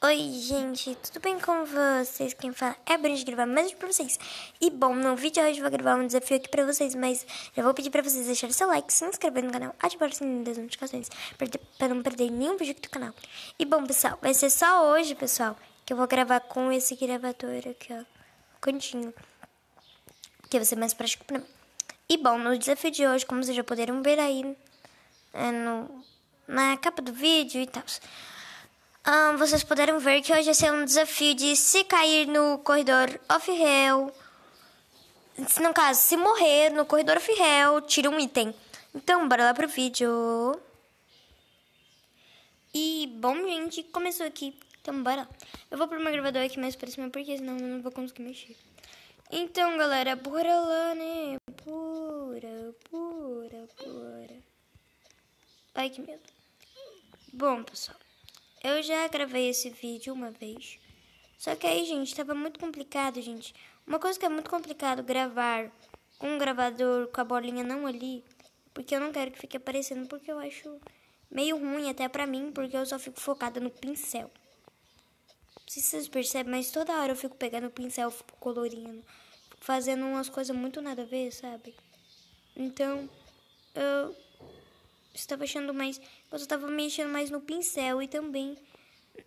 Oi, gente, tudo bem com vocês? Quem fala é a Bruna de gravar mais um pra vocês. E bom, no vídeo de hoje eu vou gravar um desafio aqui pra vocês, mas já vou pedir pra vocês deixarem seu like, se inscrever no canal, ativar o sininho das notificações pra, pra não perder nenhum vídeo aqui do canal. E bom, pessoal, vai ser só hoje, pessoal, que eu vou gravar com esse gravador aqui, ó, cantinho. Que vai ser mais prático pra mim. E bom, no desafio de hoje, como vocês já puderam ver aí, é no, na capa do vídeo e tal. Um, vocês puderam ver que hoje ia ser um desafio de se cair no corredor off hell No caso, se morrer no corredor off hell tira um item. Então, bora lá pro vídeo. E, bom, gente, começou aqui. Então, bora. Eu vou pro meu gravador aqui mais pra cima, porque senão eu não vou conseguir mexer. Então, galera, bora lá, né? Pura, pura, pura. Ai, que medo. Bom, pessoal. Eu já gravei esse vídeo uma vez. Só que aí, gente, tava muito complicado, gente. Uma coisa que é muito complicado gravar com o gravador, com a bolinha não ali, porque eu não quero que fique aparecendo, porque eu acho meio ruim até pra mim, porque eu só fico focada no pincel. Não sei se vocês percebem, mas toda hora eu fico pegando o pincel, fico colorindo, fico fazendo umas coisas muito nada a ver, sabe? Então, eu estava achando mais. eu estava mexendo mais no pincel e também.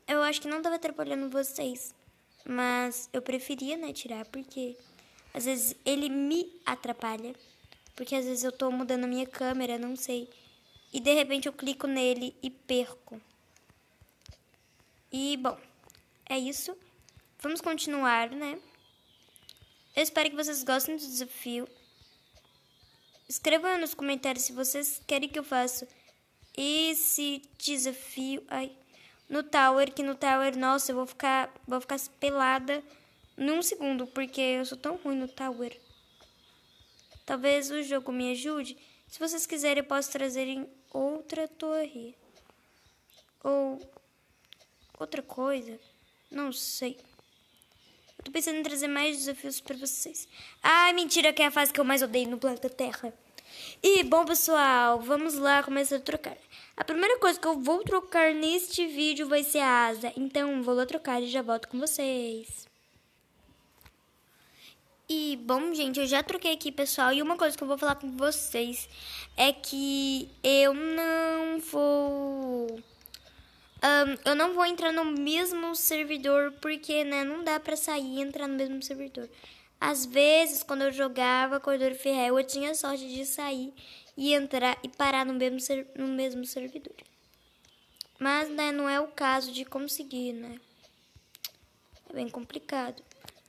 Eu acho que não estava atrapalhando vocês. Mas eu preferia, né, tirar, porque às vezes ele me atrapalha. Porque às vezes eu estou mudando a minha câmera, não sei. E de repente eu clico nele e perco. E bom, é isso. Vamos continuar, né? Eu espero que vocês gostem do desafio. Escreva nos comentários se vocês querem que eu faça esse desafio ai, no Tower, que no Tower, nossa, eu vou ficar, vou ficar pelada num segundo, porque eu sou tão ruim no Tower. Talvez o jogo me ajude. Se vocês quiserem, eu posso trazer em outra torre. Ou outra coisa. Não sei tô pensando em trazer mais desafios para vocês. Ai, mentira, que é a fase que eu mais odeio no planeta Terra. E, bom, pessoal, vamos lá começar a trocar. A primeira coisa que eu vou trocar neste vídeo vai ser a asa. Então, vou lá trocar e já volto com vocês. E, bom, gente, eu já troquei aqui, pessoal. E uma coisa que eu vou falar com vocês é que eu não vou um, eu não vou entrar no mesmo servidor porque, né, não dá pra sair e entrar no mesmo servidor. Às vezes, quando eu jogava Cordeiro Ferrel, eu tinha sorte de sair e entrar e parar no mesmo, ser, no mesmo servidor. Mas, né, não é o caso de conseguir, né? É bem complicado.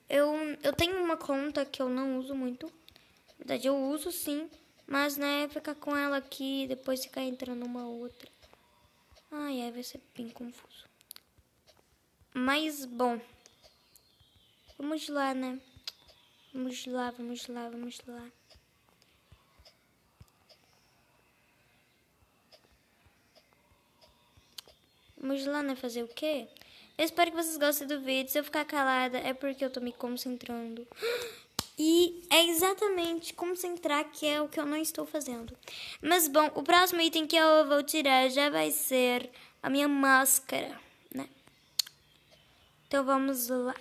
Eu, eu tenho uma conta que eu não uso muito. Na verdade, eu uso sim, mas, né, ficar com ela aqui e depois ficar entrando uma outra. Ai, aí vai ser bem confuso. Mas, bom. Vamos lá, né? Vamos lá, vamos lá, vamos lá. Vamos lá, né? Fazer o quê? Eu espero que vocês gostem do vídeo. Se eu ficar calada, é porque eu tô me concentrando. Ah! E é exatamente concentrar que é o que eu não estou fazendo. Mas bom, o próximo item que eu vou tirar já vai ser a minha máscara, né? Então vamos lá.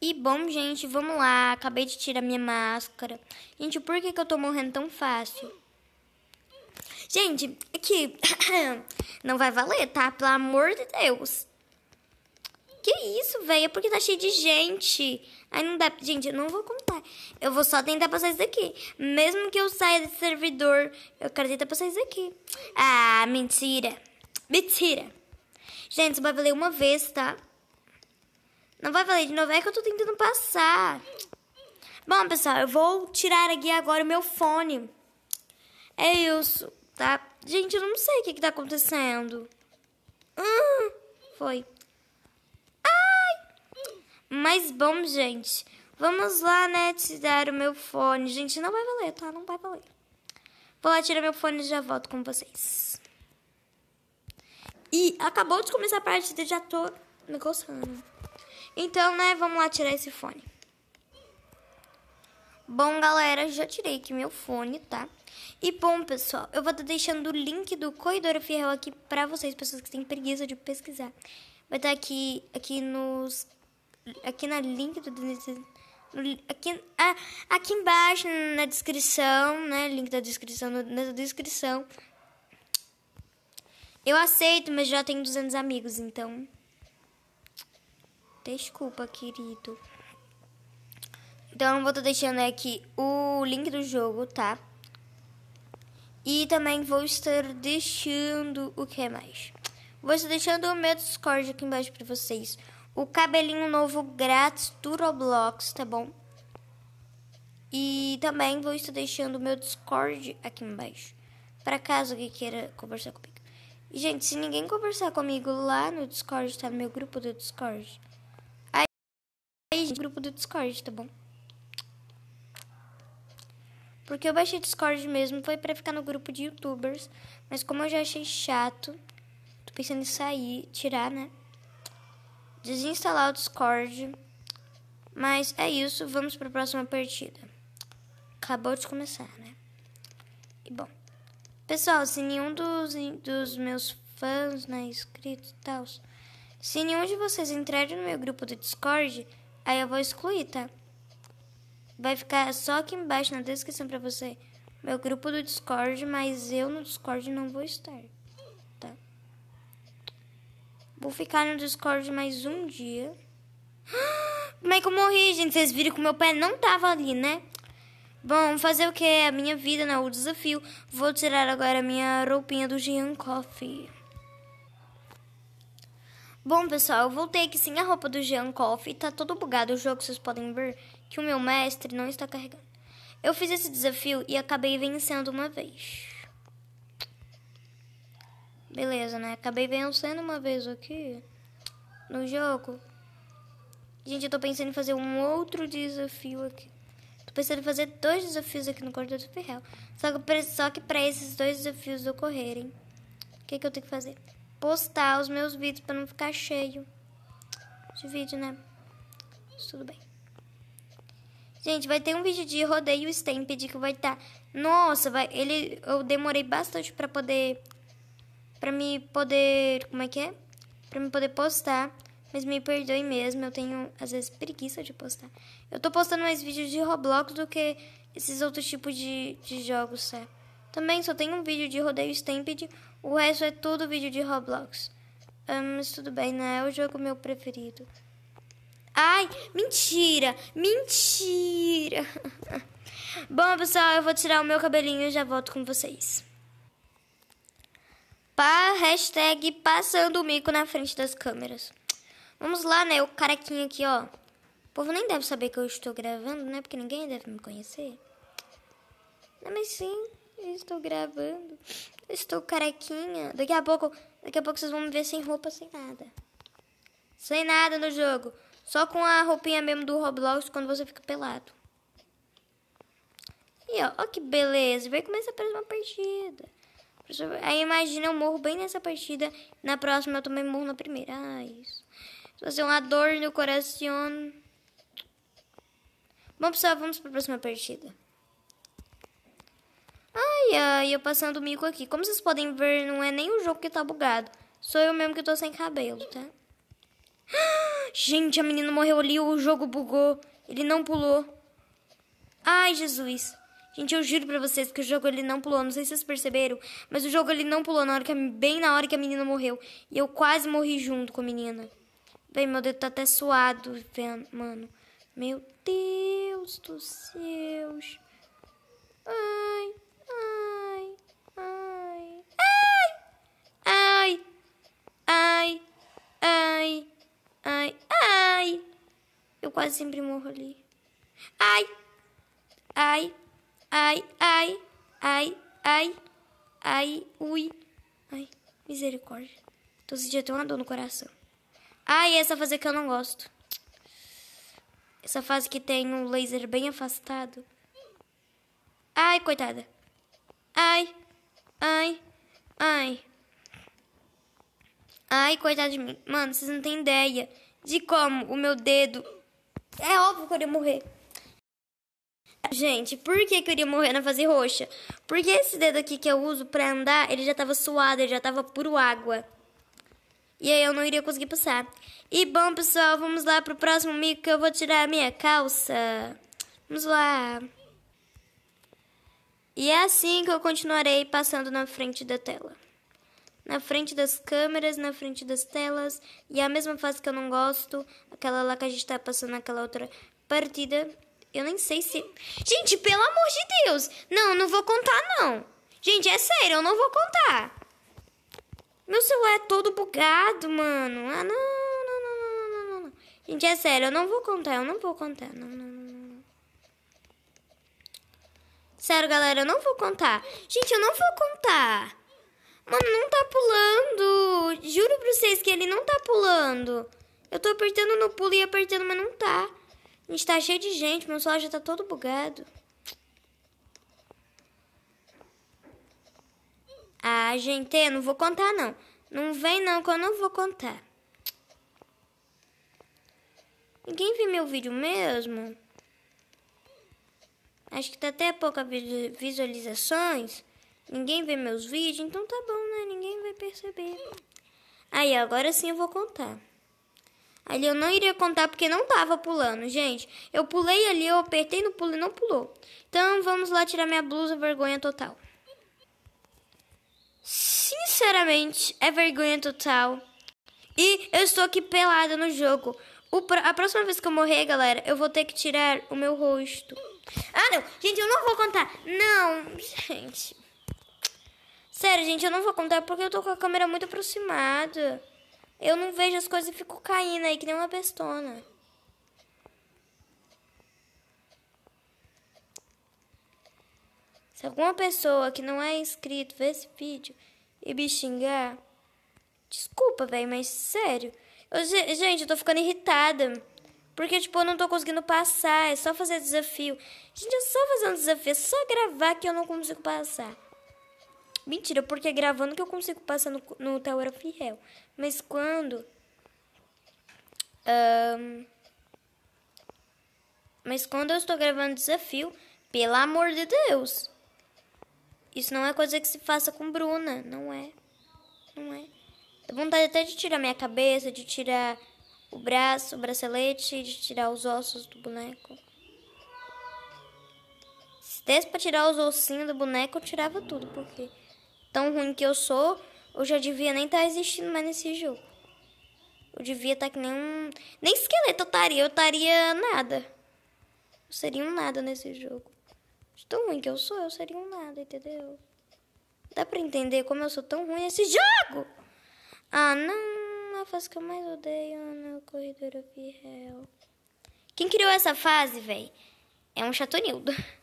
E bom, gente, vamos lá. Acabei de tirar minha máscara. Gente, por que, que eu tô morrendo tão fácil? Gente, aqui. É não vai valer, tá? Pelo amor de Deus. Que isso, velho? É porque tá cheio de gente. Aí não dá. Gente, eu não vou contar. Eu vou só tentar passar isso daqui. Mesmo que eu saia desse servidor, eu quero tentar passar isso daqui. Ah, mentira. Mentira. Gente, isso vai valer uma vez, tá? Não vai valer de novo. É que eu tô tentando passar. Bom, pessoal, eu vou tirar aqui agora o meu fone. É isso, tá? Gente, eu não sei o que, que tá acontecendo. Hum, foi. Mas bom, gente, vamos lá, né, te dar o meu fone. Gente, não vai valer, tá? Não vai valer. Vou lá tirar meu fone e já volto com vocês. E acabou de começar a partida, já tô me coçando. Então, né, vamos lá tirar esse fone. Bom, galera, já tirei aqui meu fone, tá? E bom, pessoal, eu vou estar tá deixando o link do Corredor Fiel aqui para vocês, pessoas que têm preguiça de pesquisar. Vai estar tá aqui, aqui nos aqui na link do aqui, ah, aqui embaixo na descrição, né? Link da descrição, na descrição. Eu aceito, mas já tenho 200 amigos, então. Desculpa, querido. Então eu vou estar deixando aqui o link do jogo, tá? E também vou estar deixando o que mais? Vou estar deixando o meu Discord aqui embaixo para vocês. O cabelinho novo grátis, do Roblox, tá bom? E também vou estar deixando o meu Discord aqui embaixo. para caso alguém queira conversar comigo. E, gente, se ninguém conversar comigo lá no Discord, tá? No meu grupo do Discord. Aí, gente, grupo do Discord, tá bom? Porque eu baixei Discord mesmo, foi pra ficar no grupo de youtubers. Mas como eu já achei chato, tô pensando em sair, tirar, né? desinstalar o Discord. Mas é isso, vamos para a próxima partida. Acabou de começar, né? E bom, pessoal, se nenhum dos, dos meus fãs, né, inscritos e tal, se nenhum de vocês entrarem no meu grupo do Discord, aí eu vou excluir, tá? Vai ficar só aqui embaixo na descrição para você meu grupo do Discord, mas eu no Discord não vou estar. Vou ficar no Discord mais um dia. Como é que eu morri, gente? Vocês viram que o meu pé não tava ali, né? Bom, fazer o que? A minha vida né? o desafio. Vou tirar agora a minha roupinha do Jean Coffee. Bom, pessoal, eu voltei aqui sem a roupa do Jean Coffee. Tá todo bugado o jogo, vocês podem ver que o meu mestre não está carregando. Eu fiz esse desafio e acabei vencendo uma vez. Beleza, né? Acabei vencendo uma vez aqui no jogo. Gente, eu tô pensando em fazer um outro desafio aqui. Tô pensando em fazer dois desafios aqui no Corredor do Ferrel. Só que, pra, só que pra esses dois desafios ocorrerem, o que, que eu tenho que fazer? Postar os meus vídeos pra não ficar cheio de vídeo, né? Mas tudo bem. Gente, vai ter um vídeo de rodeio Stampede que vai estar... Tá... Nossa, vai... Ele... eu demorei bastante pra poder para me poder, como é que é? Para me poder postar. Mas me perdoe mesmo, eu tenho às vezes preguiça de postar. Eu tô postando mais vídeos de Roblox do que esses outros tipos de, de jogos, sé Também só tem um vídeo de rodeio Stampede, o resto é tudo vídeo de Roblox. Um, ah, mas tudo bem, né? É o jogo meu preferido. Ai, mentira! Mentira! Bom, pessoal, eu vou tirar o meu cabelinho e já volto com vocês. Pá, hashtag passando o mico na frente das câmeras. Vamos lá, né? O carequinho aqui, ó. O povo nem deve saber que eu estou gravando, né? Porque ninguém deve me conhecer. Não, mas sim, eu estou gravando. Eu estou carequinha. Daqui a pouco, daqui a pouco vocês vão me ver sem roupa, sem nada. Sem nada no jogo. Só com a roupinha mesmo do Roblox quando você fica pelado. E ó, ó que beleza. Vai começar a uma partida. Aí imagina eu morro bem nessa partida. Na próxima eu também morro na primeira. Ah, isso. Isso vai ser uma dor no coração. Bom, pessoal, vamos para a próxima partida. Ai, ai, eu passando o mico aqui. Como vocês podem ver, não é nem o jogo que tá bugado. Sou eu mesmo que tô sem cabelo, tá? Ah, gente, a menina morreu ali, o jogo bugou. Ele não pulou. Ai, Jesus. Gente, eu juro pra vocês que o jogo ele não pulou. Não sei se vocês perceberam, mas o jogo ele não pulou na hora que, bem na hora que a menina morreu. E eu quase morri junto com a menina. Bem, meu dedo tá até suado, vendo, mano. Meu Deus dos céus. Ai, ai, ai. Ai, ai, ai, ai, ai, ai. Eu quase sempre morro ali. Ai, ai. Ai, ai, ai, ai, ai, ui. Ai, misericórdia. Tô sentindo tem uma dor no coração. Ai, essa fase que eu não gosto. Essa fase que tem um laser bem afastado. Ai, coitada. Ai, ai, ai. Ai, coitada de mim. Mano, vocês não têm ideia de como o meu dedo. É óbvio que eu ia morrer. Gente, por que, que eu iria morrer na fase roxa? Porque esse dedo aqui que eu uso pra andar, ele já tava suado, ele já tava puro água. E aí eu não iria conseguir passar. E bom, pessoal, vamos lá pro próximo mico que eu vou tirar a minha calça. Vamos lá. E é assim que eu continuarei passando na frente da tela. Na frente das câmeras, na frente das telas. E é a mesma fase que eu não gosto, aquela lá que a gente tá passando naquela outra partida. Eu nem sei se. Gente, pelo amor de Deus! Não, não vou contar, não. Gente, é sério, eu não vou contar. Meu celular é todo bugado, mano. Ah, não, não, não, não, não, não. Gente, é sério, eu não vou contar, eu não vou contar. Não, não, não, não. Sério, galera, eu não vou contar. Gente, eu não vou contar. Mano, não tá pulando. Juro pra vocês que ele não tá pulando. Eu tô apertando no pulo e apertando, mas não tá. A gente tá cheio de gente, meu celular já tá todo bugado. Ah, gente, eu não vou contar não. Não vem não, que eu não vou contar. Ninguém viu meu vídeo mesmo? Acho que tá até pouca visualizações. Ninguém vê meus vídeos, então tá bom, né? Ninguém vai perceber. Aí, agora sim eu vou contar. Ali eu não iria contar porque não tava pulando, gente. Eu pulei ali, eu apertei no pulo e não pulou. Então vamos lá tirar minha blusa, vergonha total. Sinceramente, é vergonha total. E eu estou aqui pelada no jogo. A próxima vez que eu morrer, galera, eu vou ter que tirar o meu rosto. Ah, não! Gente, eu não vou contar! Não! Gente. Sério, gente, eu não vou contar porque eu tô com a câmera muito aproximada. Eu não vejo as coisas e fico caindo aí que nem uma bestona. Se alguma pessoa que não é inscrito ver esse vídeo e me xingar, desculpa, velho, mas sério. Eu, gente, eu tô ficando irritada. Porque, tipo, eu não tô conseguindo passar. É só fazer desafio. Gente, é só fazer um desafio. É só gravar que eu não consigo passar. Mentira, porque gravando que eu consigo passar no, no Tower of Hell. Mas quando. Um, mas quando eu estou gravando desafio, pelo amor de Deus! Isso não é coisa que se faça com Bruna, não é. Não é. É vontade até de tirar minha cabeça, de tirar o braço, o bracelete, de tirar os ossos do boneco. Se desse pra tirar os ossinhos do boneco, eu tirava tudo, porque tão ruim que eu sou, eu já devia nem estar tá existindo mais nesse jogo. Eu devia estar tá que nem um. Nem esqueleto eu estaria, eu estaria nada. Eu seria um nada nesse jogo. De tão ruim que eu sou, eu seria um nada, entendeu? Dá pra entender como eu sou tão ruim nesse jogo? Ah, não. A fase que eu mais odeio é no Corredor of Hell. Quem criou essa fase, velho? É um chatonildo.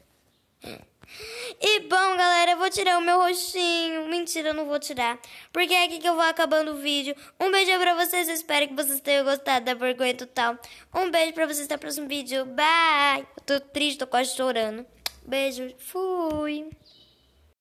E bom, galera, eu vou tirar o meu rostinho. Mentira, eu não vou tirar. Porque é aqui que eu vou acabando o vídeo. Um beijo pra vocês. Eu espero que vocês tenham gostado da vergonha total. Um beijo pra vocês até o próximo vídeo. Bye! Eu tô triste, tô quase chorando. Beijo. Fui!